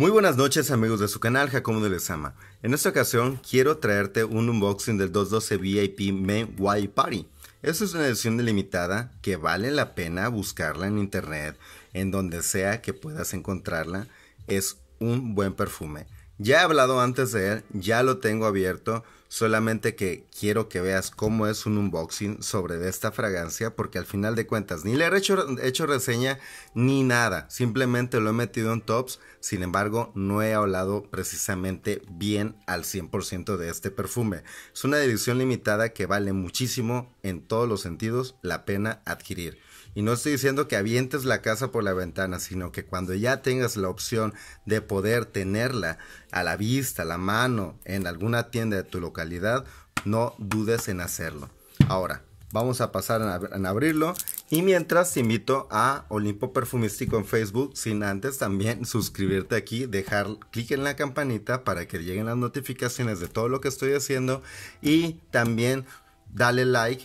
Muy buenas noches amigos de su canal Jacobo de Lezama. En esta ocasión quiero traerte un unboxing del 212 VIP Men White Party. Esta es una edición delimitada que vale la pena buscarla en internet, en donde sea que puedas encontrarla. Es un buen perfume. Ya he hablado antes de él, ya lo tengo abierto, solamente que quiero que veas cómo es un unboxing sobre esta fragancia, porque al final de cuentas ni le he hecho, reseña ni nada, simplemente lo he metido en tops, sin embargo no he hablado precisamente bien al 100% de este perfume. Es una edición limitada que vale muchísimo en todos los sentidos la pena adquirir. Y no estoy diciendo que avientes la casa por la ventana, sino que cuando ya tengas la opción de poder tenerla a la vista, a la mano, en alguna tienda de tu localidad, no dudes en hacerlo. Ahora, vamos a pasar a abrirlo. Y mientras te invito a Olimpo Perfumístico en Facebook, sin antes también suscribirte aquí, dejar clic en la campanita para que lleguen las notificaciones de todo lo que estoy haciendo y también dale like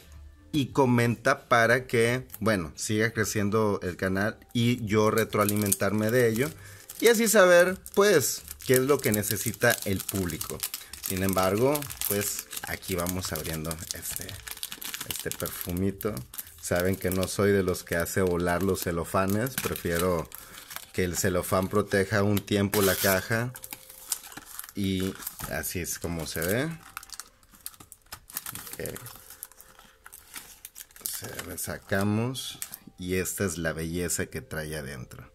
y comenta para que, bueno, siga creciendo el canal y yo retroalimentarme de ello y así saber, pues, qué es lo que necesita el público. Sin embargo, pues aquí vamos abriendo este, este perfumito. Saben que no soy de los que hace volar los celofanes, prefiero que el celofán proteja un tiempo la caja y así es como se ve sacamos y esta es la belleza que trae adentro.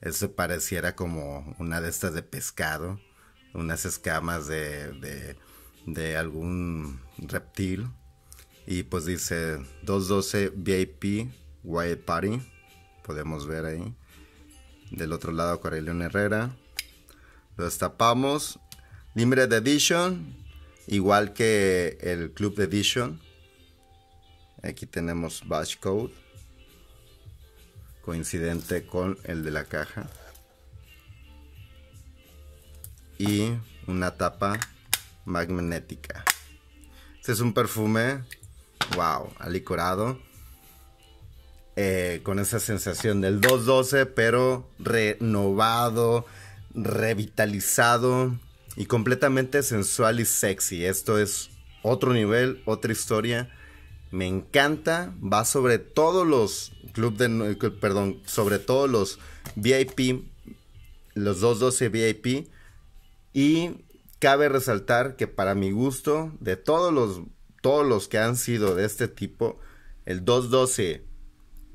Eso pareciera como una de estas de pescado, unas escamas de, de, algún reptil. Y pues dice 212 VIP Wild Party, podemos ver ahí. Del otro lado, león Herrera. Lo destapamos. Limited Edition, igual que el Club Edition Aquí tenemos ...bash code coincidente con el de la caja y una tapa magnética. Este es un perfume, wow, alicorado. Eh, con esa sensación del 212, pero renovado, revitalizado y completamente sensual y sexy. Esto es otro nivel, otra historia. Me encanta, va sobre todos los club de eh, perdón, sobre todos los VIP, los 212 VIP y cabe resaltar que para mi gusto de todos los todos los que han sido de este tipo, el 212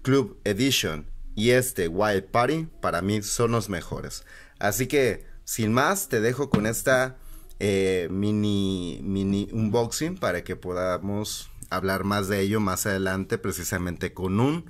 Club Edition y este Wild Party para mí son los mejores. Así que sin más te dejo con esta eh, mini mini unboxing para que podamos hablar más de ello más adelante, precisamente con un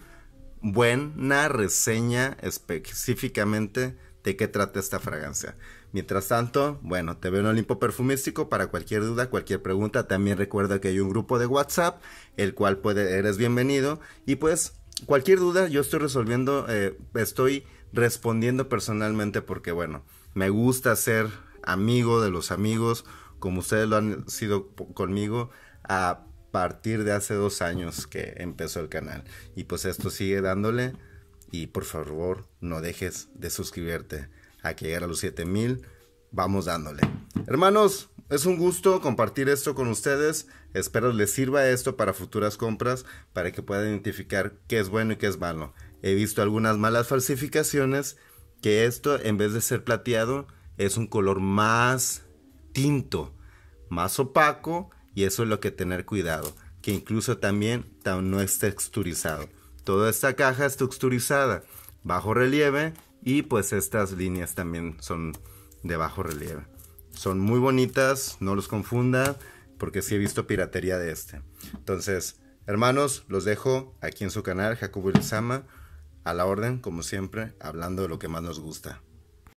buena reseña específicamente de qué trata esta fragancia. Mientras tanto, bueno, te veo en Olimpo Perfumístico para cualquier duda, cualquier pregunta. También recuerda que hay un grupo de WhatsApp, el cual puede, eres bienvenido. Y pues, cualquier duda, yo estoy resolviendo, eh, estoy respondiendo personalmente porque, bueno, me gusta ser amigo de los amigos, como ustedes lo han sido conmigo, a partir de hace dos años que empezó el canal. Y pues esto sigue dándole. Y por favor, no dejes de suscribirte. A que llegar a los 7000, vamos dándole. Hermanos, es un gusto compartir esto con ustedes. Espero les sirva esto para futuras compras, para que puedan identificar qué es bueno y qué es malo. He visto algunas malas falsificaciones que esto, en vez de ser plateado, es un color más tinto, más opaco y eso es lo que tener cuidado, que incluso también no es texturizado. Toda esta caja es texturizada, bajo relieve y pues estas líneas también son de bajo relieve. Son muy bonitas, no los confunda porque sí he visto piratería de este. Entonces, hermanos, los dejo aquí en su canal, Jacobo Sama, a la orden, como siempre, hablando de lo que más nos gusta.